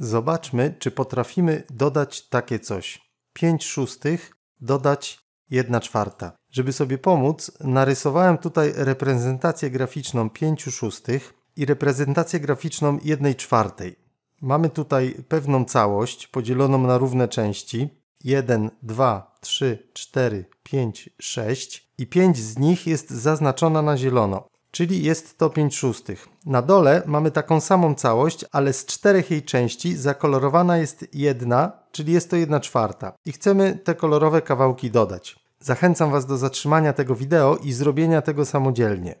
Zobaczmy, czy potrafimy dodać takie coś. 5 szóstych dodać 1 czwarta. Żeby sobie pomóc, narysowałem tutaj reprezentację graficzną 5 szóstych i reprezentację graficzną 1 czwartej. Mamy tutaj pewną całość podzieloną na równe części. 1, 2, 3, 4, 5, 6 i 5 z nich jest zaznaczona na zielono czyli jest to 5 szóstych. Na dole mamy taką samą całość, ale z czterech jej części zakolorowana jest jedna, czyli jest to 1 czwarta i chcemy te kolorowe kawałki dodać. Zachęcam Was do zatrzymania tego wideo i zrobienia tego samodzielnie.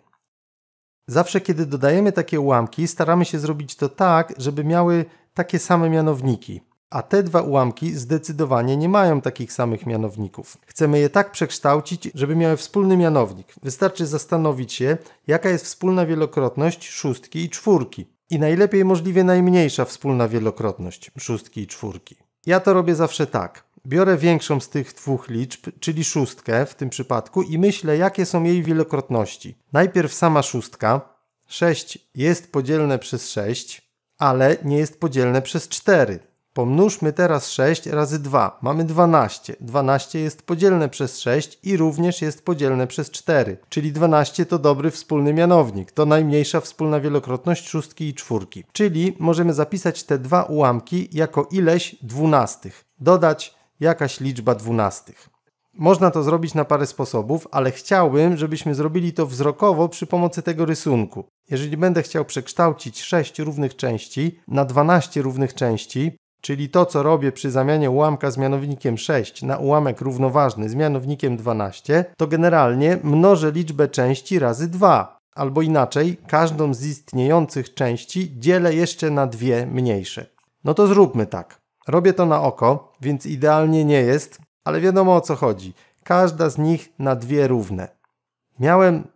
Zawsze kiedy dodajemy takie ułamki, staramy się zrobić to tak, żeby miały takie same mianowniki. A te dwa ułamki zdecydowanie nie mają takich samych mianowników. Chcemy je tak przekształcić, żeby miały wspólny mianownik. Wystarczy zastanowić się, jaka jest wspólna wielokrotność szóstki i czwórki. I najlepiej możliwie najmniejsza wspólna wielokrotność szóstki i czwórki. Ja to robię zawsze tak. Biorę większą z tych dwóch liczb, czyli szóstkę w tym przypadku i myślę, jakie są jej wielokrotności. Najpierw sama szóstka. 6 jest podzielne przez 6, ale nie jest podzielne przez 4 Pomnóżmy teraz 6 razy 2. Mamy 12. 12 jest podzielne przez 6 i również jest podzielne przez 4. Czyli 12 to dobry wspólny mianownik. To najmniejsza wspólna wielokrotność szóstki i czwórki. Czyli możemy zapisać te dwa ułamki jako ileś dwunastych. Dodać jakaś liczba dwunastych. Można to zrobić na parę sposobów, ale chciałbym, żebyśmy zrobili to wzrokowo przy pomocy tego rysunku. Jeżeli będę chciał przekształcić 6 równych części na 12 równych części, Czyli to, co robię przy zamianie ułamka z mianownikiem 6 na ułamek równoważny z mianownikiem 12, to generalnie mnożę liczbę części razy 2. Albo inaczej, każdą z istniejących części dzielę jeszcze na dwie mniejsze. No to zróbmy tak. Robię to na oko, więc idealnie nie jest, ale wiadomo o co chodzi. Każda z nich na dwie równe. Miałem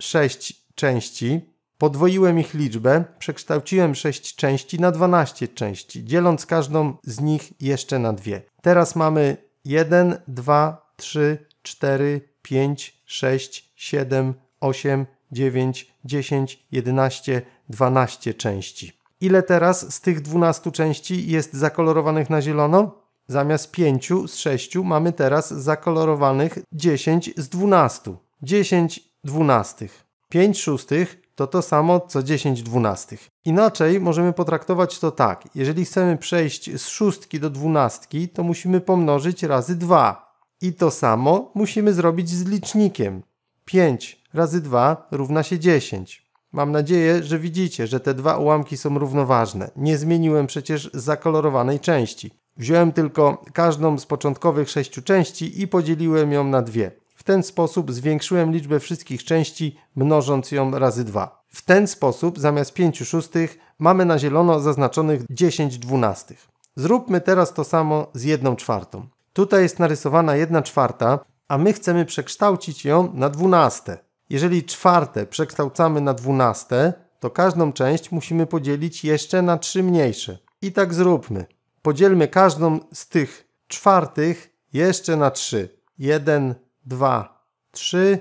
6 części, Podwoiłem ich liczbę, przekształciłem 6 części na 12 części, dzieląc każdą z nich jeszcze na dwie. Teraz mamy 1, 2, 3, 4, 5, 6, 7, 8, 9, 10, 11, 12 części. Ile teraz z tych 12 części jest zakolorowanych na zielono? Zamiast 5 z 6 mamy teraz zakolorowanych 10 z 12. 10 12. 5 szóstych to to samo co 10 dwunastych. Inaczej możemy potraktować to tak. Jeżeli chcemy przejść z szóstki do dwunastki, to musimy pomnożyć razy 2. I to samo musimy zrobić z licznikiem. 5 razy 2 równa się 10. Mam nadzieję, że widzicie, że te dwa ułamki są równoważne. Nie zmieniłem przecież zakolorowanej części. Wziąłem tylko każdą z początkowych sześciu części i podzieliłem ją na dwie ten sposób zwiększyłem liczbę wszystkich części, mnożąc ją razy 2. W ten sposób zamiast 5 szóstych mamy na zielono zaznaczonych 10 dwunastych. Zróbmy teraz to samo z 1 czwartą. Tutaj jest narysowana 1 czwarta, a my chcemy przekształcić ją na dwunastę. Jeżeli czwarte przekształcamy na dwunastę, to każdą część musimy podzielić jeszcze na trzy mniejsze. I tak zróbmy. Podzielmy każdą z tych czwartych jeszcze na trzy. 1, 2, 3,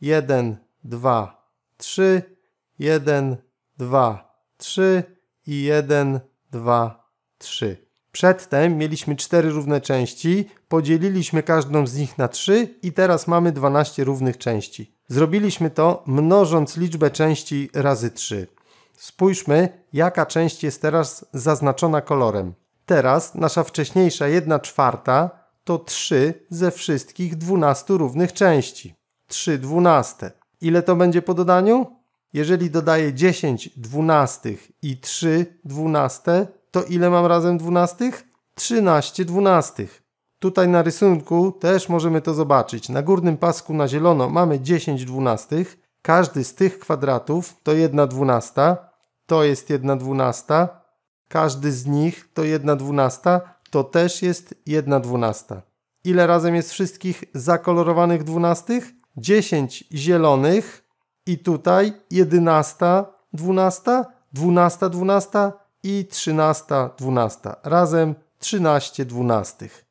1, 2, 3, 1, 2, 3 i 1, 2, 3. Przedtem mieliśmy cztery równe części, podzieliliśmy każdą z nich na 3 i teraz mamy 12 równych części. Zrobiliśmy to mnożąc liczbę części razy 3. Spójrzmy, jaka część jest teraz zaznaczona kolorem. Teraz nasza wcześniejsza 1 czwarta to 3 ze wszystkich 12 równych części. 3 dwunaste. Ile to będzie po dodaniu? Jeżeli dodaję 10 dwunastych i 3 dwunaste, to ile mam razem dwunastych? 13 dwunastych. Tutaj na rysunku też możemy to zobaczyć. Na górnym pasku na zielono mamy 10 dwunastych. Każdy z tych kwadratów to 1 dwunasta. To jest 1 dwunasta. Każdy z nich to 1 dwunasta to też jest 1 dwunasta. Ile razem jest wszystkich zakolorowanych dwunastych? 10 zielonych i tutaj 11 dwunasta, 12 dwunasta i 13 dwunasta. Razem 13 dwunastych.